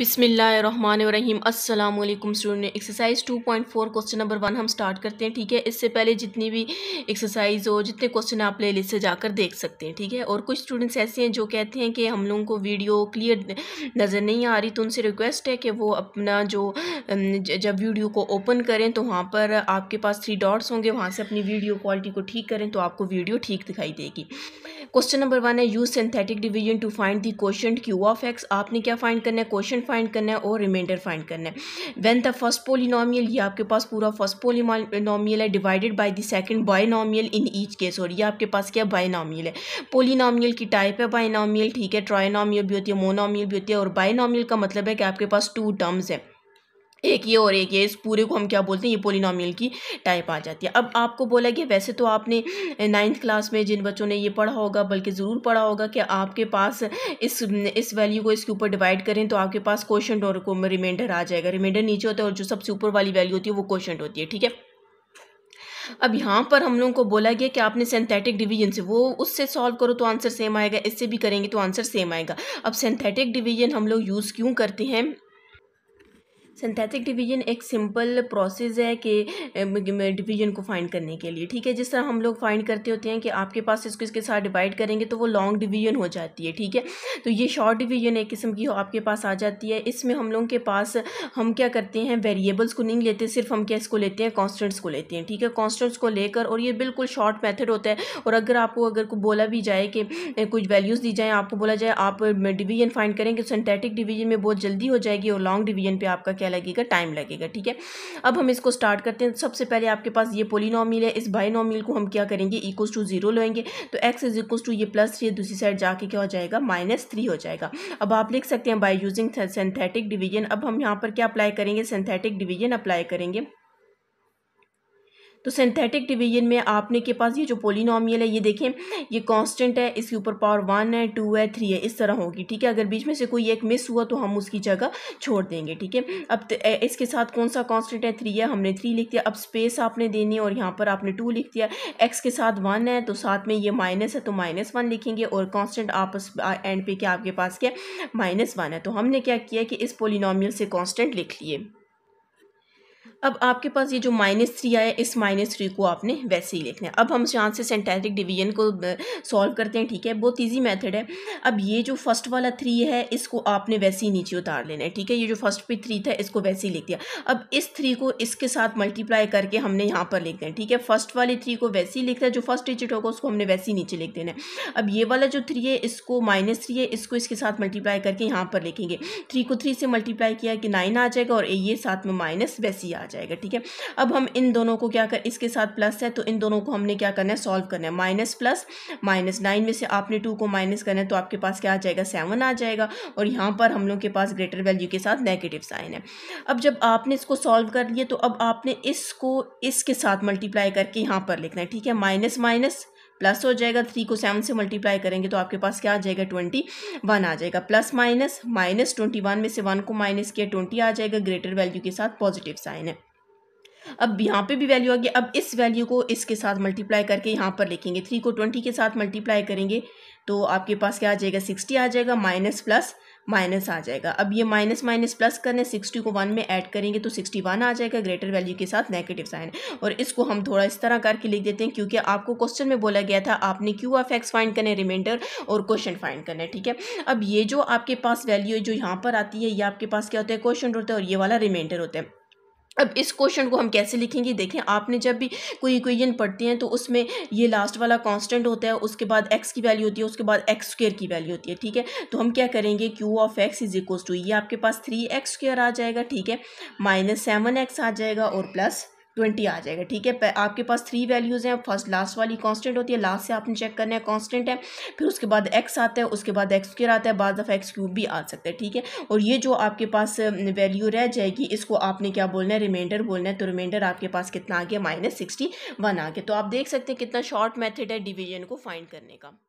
बिसमीम अस्सलाम वालेकुम student exercise 2.4 question number one हम स्टार्ट करते हैं ठीक है इससे पहले जितनी भी एक्सरसाइज हो जितने क्वेश्चन आप ले लिस्ट से जाकर देख सकते हैं ठीक है और कुछ स्टूडेंट्स ऐसे हैं जो कहते हैं कि हम लोगों को वीडियो क्लियर नज़र नहीं आ रही तो उनसे रिक्वेस्ट है कि वो अपना जो जब वीडियो को ओपन करें तो वहाँ पर आपके पास थ्री डॉट्स होंगे वहाँ से अपनी वीडियो क्वालिटी को ठीक करें तो आपको वीडियो ठीक दिखाई देगी क्वेश्चन नंबर वन है use synthetic division to find the quotient q of x आपने क्या फाइंड करना है क्वेश्चन फाइंड करना है और रिमाइंडर फाइंड करना है वेन द फर्स्ट पोलिनोमियल ये आपके पास पूरा फर्स्ट पोलिनोमियल है divided by the second binomial in each case और ये आपके पास क्या बायोनोमियल है पोलिनोमियल की टाइप है बायनोमियल ठीक है ट्रायोनोमियल भी होती है मोनोमियल भी होती है और बायोनोमियल का मतलब है कि आपके पास टू टर्म्स है एक ये और एक ये इस पूरे को हम क्या बोलते हैं ये पोलिनोमियल की टाइप आ जाती है अब आपको बोला गया वैसे तो आपने नाइन्थ क्लास में जिन बच्चों ने ये पढ़ा होगा बल्कि ज़रूर पढ़ा होगा कि आपके पास इस इस वैल्यू को इसके ऊपर डिवाइड करें तो आपके पास क्वेश्चन और को रिमाइंडर आ जाएगा रिमाइंडर नीचे होता है और जो सबसे ऊपर वाली वैल्यू होती है वो क्वेश्चन होती है ठीक है अब यहाँ पर हम लोगों को बोला गया कि आपने सिंथेटिक डिवीजन से वो उससे सॉल्व करो तो आंसर सेम आएगा इससे भी करेंगे तो आंसर सेम आएगा अब सिंथेटिक डिवीजन हम लोग यूज़ क्यों करते हैं सिंथेटिक डिवीजन एक सिंपल प्रोसेस है कि डिवीजन को फाइंड करने के लिए ठीक है जिस तरह हम लोग फाइंड करते होते हैं कि आपके पास इसको इसके साथ डिवाइड करेंगे तो वो लॉन्ग डिवीजन हो जाती है ठीक है तो ये शॉर्ट डिवीजन एक किस्म की आपके पास आ जाती है इसमें हम लोगों के पास हम क्या करते हैं वेरिएबल्स को नहीं लेते सिर्फ हम क्या इसको लेते हैं कॉन्स्टेंट्स को लेते हैं ठीक है कॉन्स्टेंट्स को लेकर और ये बिल्कुल शॉर्ट मैथड होता है और अगर आपको अगर को बोला भी जाए कि कुछ वैल्यूज़ दी जाएँ आपको बोला जाए आप डिवीजन फाइंड करेंगे सिंथेटिक डिवीजन में बहुत जल्दी हो जाएगी और लॉन्ग डिवीजन पर आपका क्या लगेगा टाइम लगेगा ठीक है अब हम इसको स्टार्ट करते हैं सबसे पहले आपके पास ये पोलिनॉमिल है इस बाइनॉमिल को हम क्या करेंगे इक्वस टू जीरो लेंगे तो एक्स इज इक्व टू ये प्लस थ्री दूसरी साइड जाके क्या हो जाएगा माइनस थ्री हो जाएगा अब आप लिख सकते हैं बाई यूजिंग सिंथेटिक डिवीजन अब हम यहाँ पर क्या अप्लाई करेंगे सिंथेटिक डिवीजन अप्लाई करेंगे तो सिंथेटिक डिवीजन में आपने के पास ये जो पोलिनोमियल है ये देखें ये कांस्टेंट है इसके ऊपर पावर वन है टू है थ्री है इस तरह होगी ठीक है अगर बीच में से कोई एक मिस हुआ तो हम उसकी जगह छोड़ देंगे ठीक है अब इसके साथ कौन सा कांस्टेंट है थ्री है हमने थ्री लिख दिया अब स्पेस आपने देनी है और यहाँ पर आपने टू लिख दिया एक्स के साथ वन है तो साथ में ये माइनस है तो माइनस वन लिखेंगे और कॉन्सटेंट आपस एंड पे क्या आपके पास क्या माइनस वन है तो हमने क्या किया कि इस पोलिनोमियल से कॉन्सटेंट लिख लिए अब आपके पास ये जो माइनस थ्री आया इस माइनस थ्री को आपने वैसे ही लिखना है अब हम यहाँ से सेंटेटिक डिवीजन को सॉल्व करते हैं ठीक है बहुत ईजी मेथड है अब ये जो फर्स्ट वाला थ्री है इसको आपने वैसे ही नीचे उतार लेना है ठीक है ये जो फर्स्ट पे थ्री था इसको वैसे ही लिख दिया अब इस थ्री को इसके साथ मल्टीप्लाई करके हमने यहाँ पर लिख दें ठीक है फर्स्ट वाले थ्री को वैसे ही लिखता है जो फर्स्ट डिजिट होगा उसको हमने वैसे ही नीचे लिख देना है अब ये वाला जो थ्री है इसको माइनस थ्री है इसको इसके साथ मल्टीप्लाई करके यहाँ पर लिखेंगे थ्री को थ्री से मल्टीप्लाई किया कि नाइन आ जाएगा और ये साथ में माइनस वैसे ही आ जाएगा ठीक है अब हम इन दोनों को क्या कर इसके साथ प्लस है तो इन दोनों को हमने क्या करना है सॉल्व करना है माइनस प्लस माइनस नाइन में से आपने टू को माइनस करना है तो आपके पास क्या आ जाएगा सेवन आ जाएगा और यहाँ पर हम लोग के पास ग्रेटर वैल्यू के साथ नेगेटिव साइन है अब जब आपने इसको सॉल्व कर लिया तो अब आपने इसको इसके साथ मल्टीप्लाई करके यहाँ पर लिखना है ठीक है माइनस माइनस प्लस हो जाएगा थ्री को सेवन से मल्टीप्लाई करेंगे तो आपके पास क्या आ जाएगा ट्वेंटी वन आ जाएगा plus minus minus twenty one में से वन को माइनस किया ट्वेंटी आ जाएगा ग्रेटर वैल्यू के साथ पॉजिटिव साइन है अब यहाँ पे भी वैल्यू आ गया अब इस वैल्यू को इसके साथ मल्टीप्लाई करके यहाँ पर लिखेंगे थ्री को ट्वेंटी के साथ मल्टीप्लाई करेंगे तो आपके पास क्या आ जाएगा सिक्सटी आ जाएगा माइनस प्लस माइनस आ जाएगा अब ये माइनस माइनस प्लस करने सिक्सटी को वन में ऐड करेंगे तो सिक्सटी वन आ जाएगा ग्रेटर वैल्यू के साथ नेगेटिव साइन और इसको हम थोड़ा इस तरह करके लिख देते हैं क्योंकि आपको क्वेश्चन में बोला गया था आपने क्यू ऑफ एक्स फाइंड करने रिमाइंडर और क्वेश्चन फाइंड करना है ठीक है अब ये जो आपके पास वैल्यू है जो यहाँ पर आती है ये आपके पास क्या होता है क्वेश्चन होता है और ये वाला रिमाइंडर होता है अब इस क्वेश्चन को हम कैसे लिखेंगे देखें आपने जब भी कोई इक्वेशन पढ़ते हैं तो उसमें ये लास्ट वाला कांस्टेंट होता है उसके बाद एक्स की वैल्यू होती है उसके बाद एक्स स्क्र की वैल्यू होती है ठीक है तो हम क्या करेंगे q of x is equal to ये आपके पास थ्री एक्स स्क्र आ जाएगा ठीक है माइनस सेवन एक्स आ जाएगा और प्लस ट्वेंटी आ जाएगा ठीक है आपके पास थ्री वैल्यूज़ हैं फर्स्ट लास्ट वाली कांस्टेंट होती है लास्ट से आपने चेक करना है कांस्टेंट है फिर उसके बाद एक्स आता है उसके बाद एक्स स्क्र आता है बाद दफ़ा एक्स क्यूब भी आ सकता है ठीक है और ये जो आपके पास वैल्यू रह जाएगी इसको आपने क्या बोलना है रिमाइंडर बोलना है तो रिमाइंडर आपके पास कितना आ गया माइनस सिक्सटी वन आ गया तो आप देख सकते हैं कितना शॉर्ट मैथड है डिवीजन को फाइंड करने का